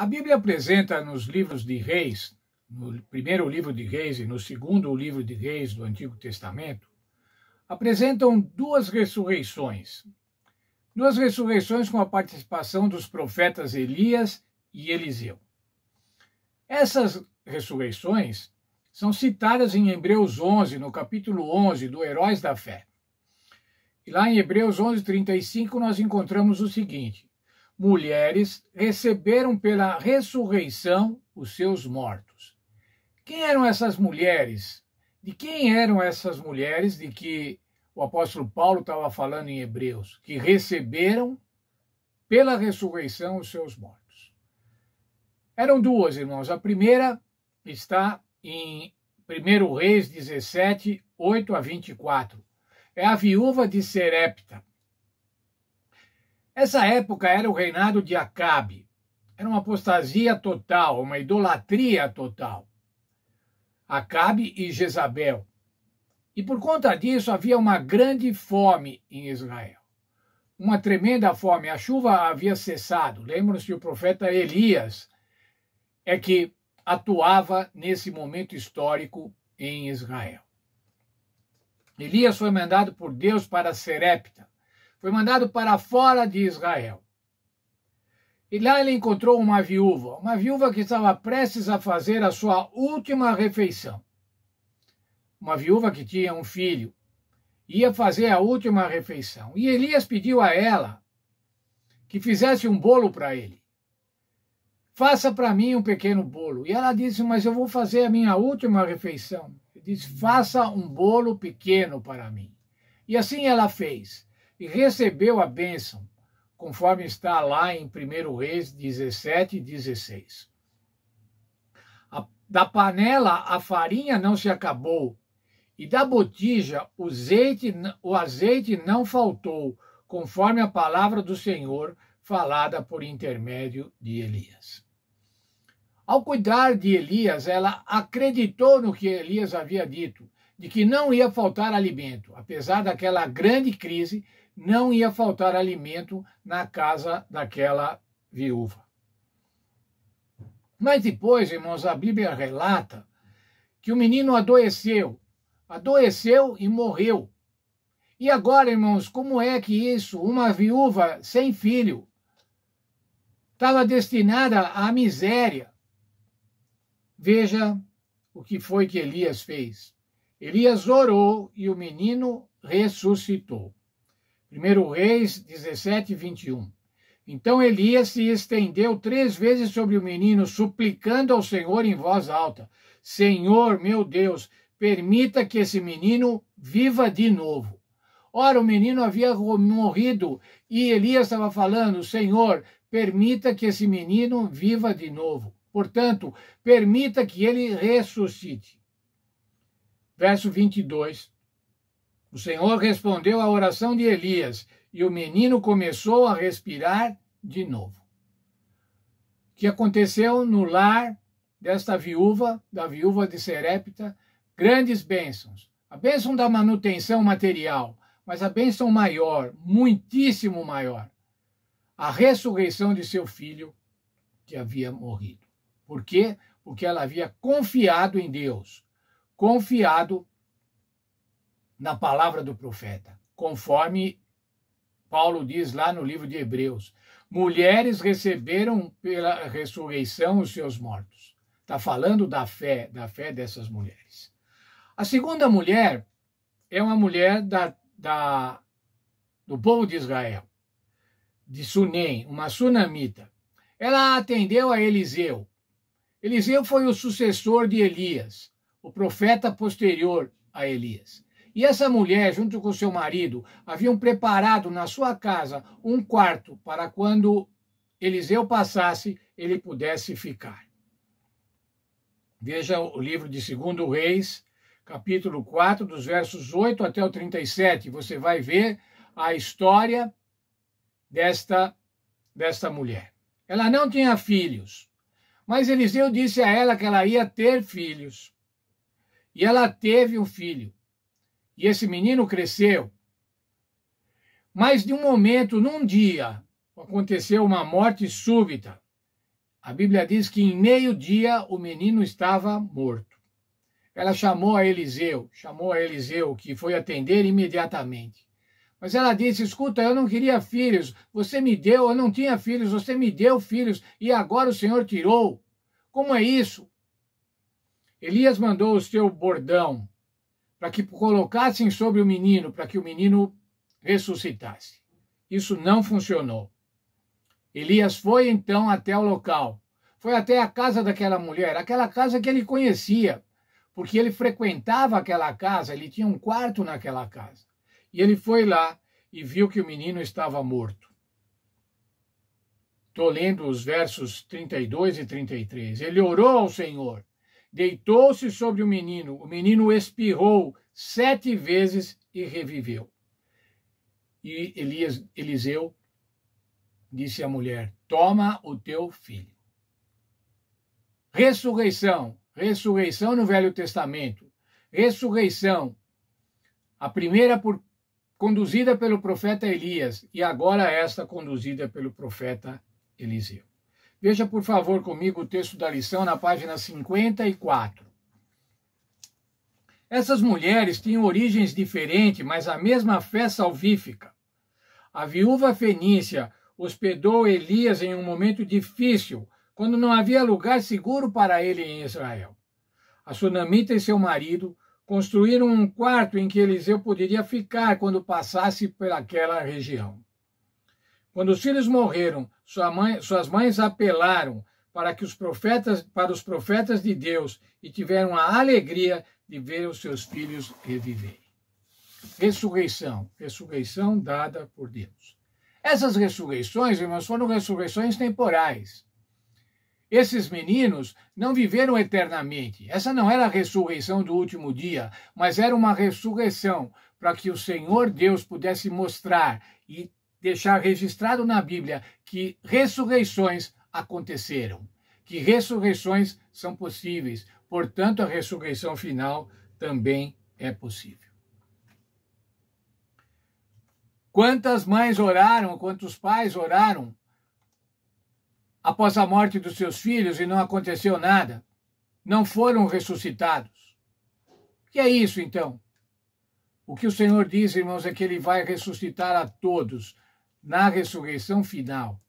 A Bíblia apresenta nos livros de Reis, no primeiro livro de Reis e no segundo livro de Reis do Antigo Testamento, apresentam duas ressurreições. Duas ressurreições com a participação dos profetas Elias e Eliseu. Essas ressurreições são citadas em Hebreus 11, no capítulo 11 do Heróis da Fé. E lá em Hebreus 35, nós encontramos o seguinte: mulheres receberam pela ressurreição os seus mortos. Quem eram essas mulheres? De quem eram essas mulheres de que o apóstolo Paulo estava falando em Hebreus, que receberam pela ressurreição os seus mortos? Eram duas, irmãos. A primeira está em 1 Reis 17, 8 a 24. É a viúva de Serepta. Essa época era o reinado de Acabe. Era uma apostasia total, uma idolatria total. Acabe e Jezabel. E por conta disso havia uma grande fome em Israel. Uma tremenda fome. A chuva havia cessado. Lembram-se que o profeta Elias é que atuava nesse momento histórico em Israel. Elias foi mandado por Deus para Serepta, foi mandado para fora de Israel. E lá ele encontrou uma viúva, uma viúva que estava prestes a fazer a sua última refeição. Uma viúva que tinha um filho, ia fazer a última refeição. E Elias pediu a ela que fizesse um bolo para ele. Faça para mim um pequeno bolo. E ela disse: Mas eu vou fazer a minha última refeição. Ele disse: Faça um bolo pequeno para mim. E assim ela fez e recebeu a bênção, conforme está lá em 1 Reis 17 e 16. A, da panela a farinha não se acabou, e da botija o azeite, o azeite não faltou, conforme a palavra do Senhor falada por intermédio de Elias. Ao cuidar de Elias, ela acreditou no que Elias havia dito, de que não ia faltar alimento, apesar daquela grande crise não ia faltar alimento na casa daquela viúva. Mas depois, irmãos, a Bíblia relata que o menino adoeceu, adoeceu e morreu. E agora, irmãos, como é que isso, uma viúva sem filho, estava destinada à miséria? Veja o que foi que Elias fez. Elias orou e o menino ressuscitou. 1 Reis 17, 21. Então Elias se estendeu três vezes sobre o menino, suplicando ao Senhor em voz alta: Senhor, meu Deus, permita que esse menino viva de novo. Ora, o menino havia morrido e Elias estava falando: Senhor, permita que esse menino viva de novo. Portanto, permita que ele ressuscite. Verso 22. O Senhor respondeu à oração de Elias e o menino começou a respirar de novo. O que aconteceu no lar desta viúva, da viúva de Serepta, grandes bênçãos. A bênção da manutenção material, mas a bênção maior, muitíssimo maior, a ressurreição de seu filho que havia morrido. Por quê? Porque ela havia confiado em Deus, confiado na palavra do profeta, conforme Paulo diz lá no livro de Hebreus: mulheres receberam pela ressurreição os seus mortos. Está falando da fé, da fé dessas mulheres. A segunda mulher é uma mulher da, da, do povo de Israel, de Sunem, uma sunamita. Ela atendeu a Eliseu. Eliseu foi o sucessor de Elias, o profeta posterior a Elias. E essa mulher, junto com seu marido, haviam preparado na sua casa um quarto para quando Eliseu passasse, ele pudesse ficar. Veja o livro de 2 Reis, capítulo 4, dos versos 8 até o 37. Você vai ver a história desta, desta mulher. Ela não tinha filhos, mas Eliseu disse a ela que ela ia ter filhos. E ela teve um filho. E esse menino cresceu. Mas de um momento, num dia, aconteceu uma morte súbita. A Bíblia diz que em meio dia o menino estava morto. Ela chamou a Eliseu, chamou a Eliseu, que foi atender imediatamente. Mas ela disse: Escuta, eu não queria filhos, você me deu, eu não tinha filhos, você me deu filhos e agora o Senhor tirou. Como é isso? Elias mandou o seu bordão para que colocassem sobre o menino, para que o menino ressuscitasse. Isso não funcionou. Elias foi então até o local. Foi até a casa daquela mulher, aquela casa que ele conhecia, porque ele frequentava aquela casa, ele tinha um quarto naquela casa. E ele foi lá e viu que o menino estava morto. Estou lendo os versos 32 e 33. Ele orou ao Senhor Deitou-se sobre o menino, o menino espirrou sete vezes e reviveu. E Elias, Eliseu disse à mulher: Toma o teu filho. Ressurreição, ressurreição no Velho Testamento, ressurreição, a primeira por, conduzida pelo profeta Elias e agora esta conduzida pelo profeta Eliseu. Veja, por favor, comigo o texto da lição na página 54. Essas mulheres tinham origens diferentes, mas a mesma fé salvífica. A viúva fenícia hospedou Elias em um momento difícil, quando não havia lugar seguro para ele em Israel. A sunamita e seu marido construíram um quarto em que Eliseu poderia ficar quando passasse pelaquela região. Quando os filhos morreram, sua mãe, suas mães apelaram para que os profetas, para os profetas de Deus e tiveram a alegria de ver os seus filhos reviverem. Ressurreição, ressurreição dada por Deus. Essas ressurreições, irmãos, foram ressurreições temporais. Esses meninos não viveram eternamente. Essa não era a ressurreição do último dia, mas era uma ressurreição para que o Senhor Deus pudesse mostrar e deixar registrado na Bíblia que ressurreições aconteceram, que ressurreições são possíveis, portanto, a ressurreição final também é possível. Quantas mães oraram, quantos pais oraram após a morte dos seus filhos e não aconteceu nada? Não foram ressuscitados. O que é isso então? O que o Senhor diz, irmãos, é que ele vai ressuscitar a todos na ressurreição final.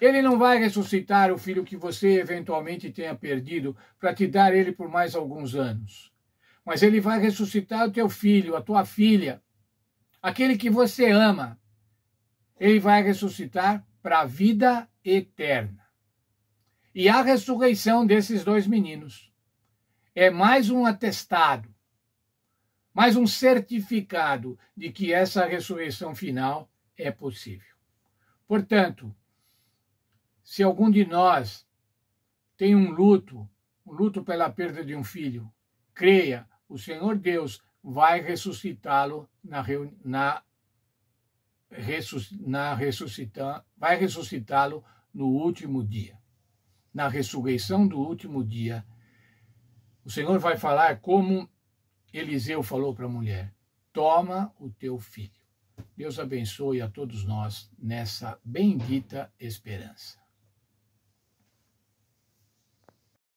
Ele não vai ressuscitar o filho que você eventualmente tenha perdido para te dar ele por mais alguns anos. Mas ele vai ressuscitar o teu filho, a tua filha, aquele que você ama. Ele vai ressuscitar para a vida eterna. E a ressurreição desses dois meninos é mais um atestado, mais um certificado de que essa ressurreição final é possível. Portanto, se algum de nós tem um luto, um luto pela perda de um filho, creia, o Senhor Deus vai ressuscitá-lo na, na, na vai ressuscitá-lo no último dia. Na ressurreição do último dia, o Senhor vai falar como Eliseu falou para a mulher: toma o teu filho. Deus abençoe a todos nós nessa bendita esperança.